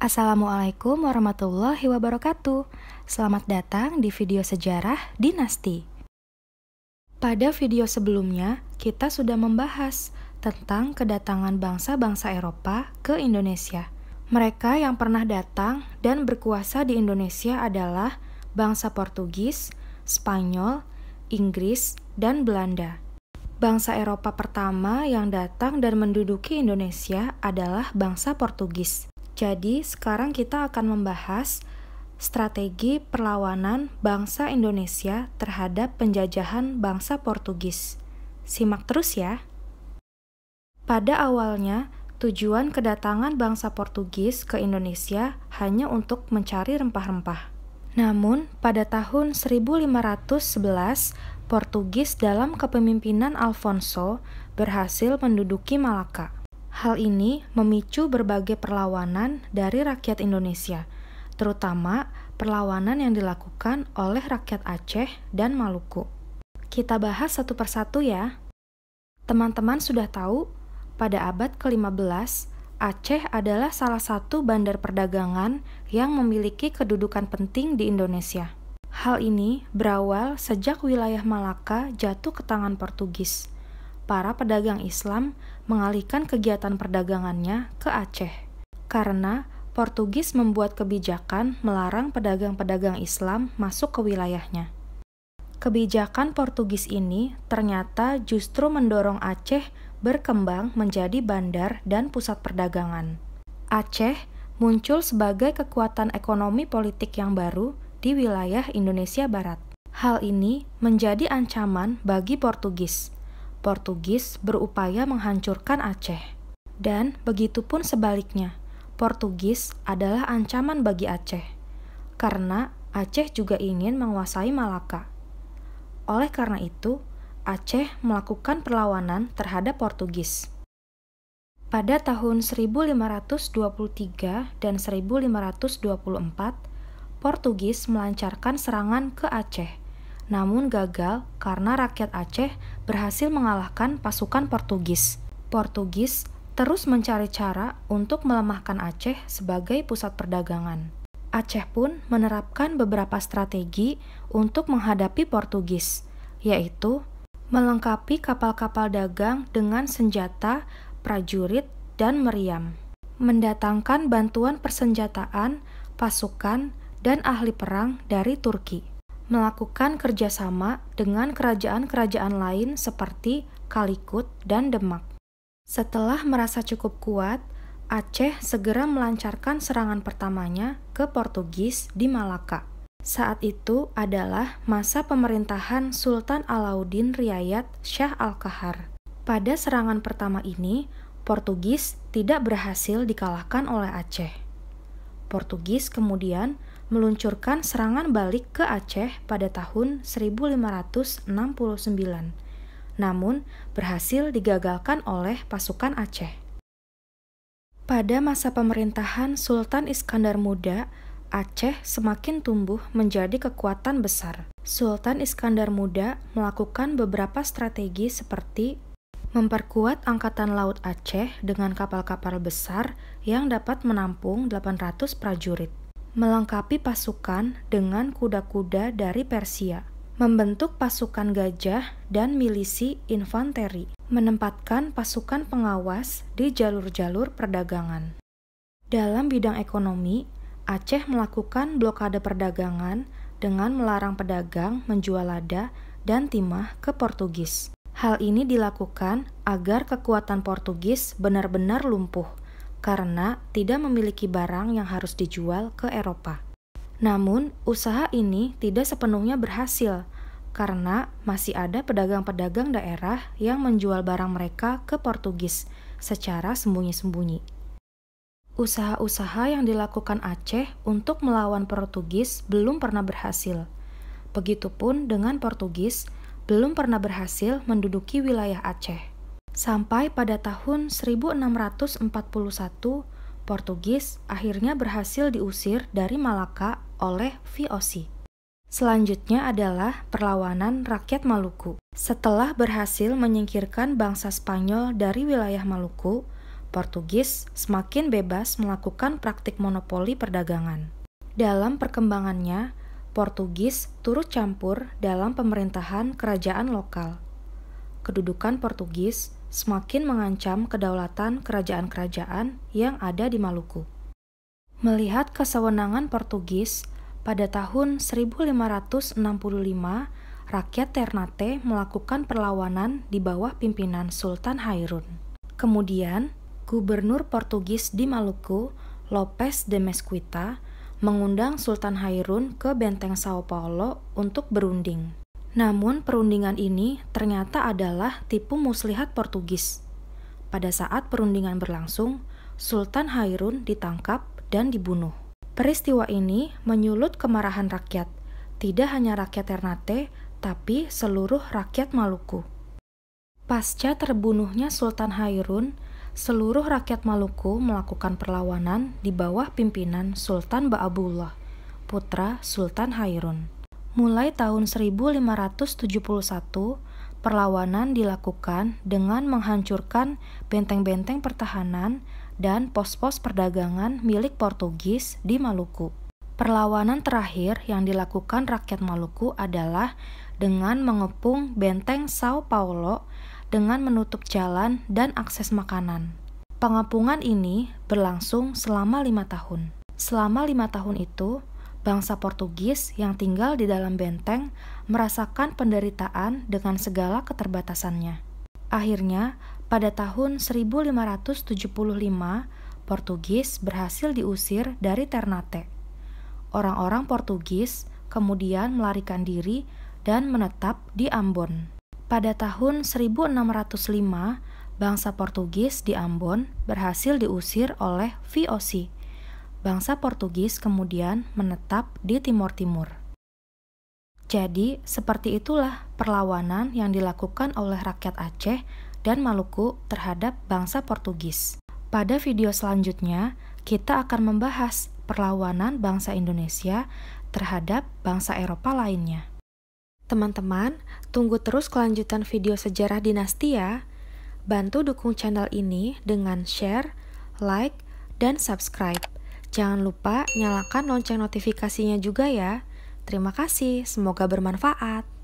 Assalamualaikum warahmatullahi wabarakatuh. Selamat datang di video sejarah dinasti. Pada video sebelumnya, kita sudah membahas tentang kedatangan bangsa-bangsa Eropa ke Indonesia. Mereka yang pernah datang dan berkuasa di Indonesia adalah bangsa Portugis, Spanyol, Inggris, dan Belanda. Bangsa Eropa pertama yang datang dan menduduki Indonesia adalah bangsa Portugis. Jadi, sekarang kita akan membahas strategi perlawanan bangsa Indonesia terhadap penjajahan bangsa Portugis. Simak terus ya. Pada awalnya, tujuan kedatangan bangsa Portugis ke Indonesia hanya untuk mencari rempah-rempah. Namun, pada tahun 1511, Portugis dalam kepemimpinan Alfonso berhasil menduduki Malaka. Hal ini memicu berbagai perlawanan dari rakyat Indonesia, terutama perlawanan yang dilakukan oleh rakyat Aceh dan Maluku. Kita bahas satu persatu ya. Teman-teman sudah tahu, pada abad ke-15, Aceh adalah salah satu bandar perdagangan yang memiliki kedudukan penting di Indonesia. Hal ini berawal sejak wilayah Malaka jatuh ke tangan Portugis para pedagang Islam mengalihkan kegiatan perdagangannya ke Aceh karena Portugis membuat kebijakan melarang pedagang-pedagang Islam masuk ke wilayahnya. Kebijakan Portugis ini ternyata justru mendorong Aceh berkembang menjadi bandar dan pusat perdagangan. Aceh muncul sebagai kekuatan ekonomi politik yang baru di wilayah Indonesia Barat. Hal ini menjadi ancaman bagi Portugis Portugis berupaya menghancurkan Aceh. Dan begitu pun sebaliknya, Portugis adalah ancaman bagi Aceh, karena Aceh juga ingin menguasai Malaka. Oleh karena itu, Aceh melakukan perlawanan terhadap Portugis. Pada tahun 1523 dan 1524, Portugis melancarkan serangan ke Aceh namun gagal karena rakyat Aceh berhasil mengalahkan pasukan Portugis. Portugis terus mencari cara untuk melemahkan Aceh sebagai pusat perdagangan. Aceh pun menerapkan beberapa strategi untuk menghadapi Portugis, yaitu melengkapi kapal-kapal dagang dengan senjata, prajurit, dan meriam, mendatangkan bantuan persenjataan, pasukan, dan ahli perang dari Turki melakukan kerjasama dengan kerajaan-kerajaan lain seperti Kalikut dan Demak. Setelah merasa cukup kuat, Aceh segera melancarkan serangan pertamanya ke Portugis di Malaka. Saat itu adalah masa pemerintahan Sultan Alauddin Riayat Syah Al-Kahar. Pada serangan pertama ini, Portugis tidak berhasil dikalahkan oleh Aceh. Portugis kemudian meluncurkan serangan balik ke Aceh pada tahun 1569, namun berhasil digagalkan oleh pasukan Aceh. Pada masa pemerintahan Sultan Iskandar Muda, Aceh semakin tumbuh menjadi kekuatan besar. Sultan Iskandar Muda melakukan beberapa strategi seperti memperkuat Angkatan Laut Aceh dengan kapal-kapal besar yang dapat menampung 800 prajurit melengkapi pasukan dengan kuda-kuda dari Persia, membentuk pasukan gajah dan milisi infanteri, menempatkan pasukan pengawas di jalur-jalur perdagangan. Dalam bidang ekonomi, Aceh melakukan blokade perdagangan dengan melarang pedagang menjual lada dan timah ke Portugis. Hal ini dilakukan agar kekuatan Portugis benar-benar lumpuh karena tidak memiliki barang yang harus dijual ke Eropa. Namun, usaha ini tidak sepenuhnya berhasil karena masih ada pedagang-pedagang daerah yang menjual barang mereka ke Portugis secara sembunyi-sembunyi. Usaha-usaha yang dilakukan Aceh untuk melawan Portugis belum pernah berhasil. Begitupun dengan Portugis, belum pernah berhasil menduduki wilayah Aceh. Sampai pada tahun 1641, Portugis akhirnya berhasil diusir dari Malaka oleh VOC. Selanjutnya adalah perlawanan rakyat Maluku. Setelah berhasil menyingkirkan bangsa Spanyol dari wilayah Maluku, Portugis semakin bebas melakukan praktik monopoli perdagangan. Dalam perkembangannya, Portugis turut campur dalam pemerintahan kerajaan lokal. Kedudukan Portugis semakin mengancam kedaulatan kerajaan-kerajaan yang ada di Maluku. Melihat kesewenangan Portugis, pada tahun 1565 rakyat Ternate melakukan perlawanan di bawah pimpinan Sultan Hairun. Kemudian, gubernur Portugis di Maluku, Lopes de Mesquita, mengundang Sultan Hairun ke benteng Sao Paulo untuk berunding. Namun perundingan ini ternyata adalah tipu muslihat Portugis. Pada saat perundingan berlangsung, Sultan Hairun ditangkap dan dibunuh. Peristiwa ini menyulut kemarahan rakyat, tidak hanya rakyat Ternate, tapi seluruh rakyat Maluku. Pasca terbunuhnya Sultan Hairun, seluruh rakyat Maluku melakukan perlawanan di bawah pimpinan Sultan Ba'abullah, putra Sultan Hairun. Mulai tahun 1571, perlawanan dilakukan dengan menghancurkan benteng-benteng pertahanan dan pos-pos perdagangan milik Portugis di Maluku. Perlawanan terakhir yang dilakukan rakyat Maluku adalah dengan mengepung benteng Sao Paulo dengan menutup jalan dan akses makanan. Pengepungan ini berlangsung selama lima tahun. Selama lima tahun itu, bangsa Portugis yang tinggal di dalam benteng merasakan penderitaan dengan segala keterbatasannya. Akhirnya, pada tahun 1575, Portugis berhasil diusir dari Ternate. Orang-orang Portugis kemudian melarikan diri dan menetap di Ambon. Pada tahun 1605, bangsa Portugis di Ambon berhasil diusir oleh VOC, bangsa Portugis kemudian menetap di Timur Timur. Jadi, seperti itulah perlawanan yang dilakukan oleh rakyat Aceh dan Maluku terhadap bangsa Portugis. Pada video selanjutnya, kita akan membahas perlawanan bangsa Indonesia terhadap bangsa Eropa lainnya. Teman-teman, tunggu terus kelanjutan video sejarah dinasti ya. Bantu dukung channel ini dengan share, like, dan subscribe. Jangan lupa nyalakan lonceng notifikasinya juga ya. Terima kasih, semoga bermanfaat.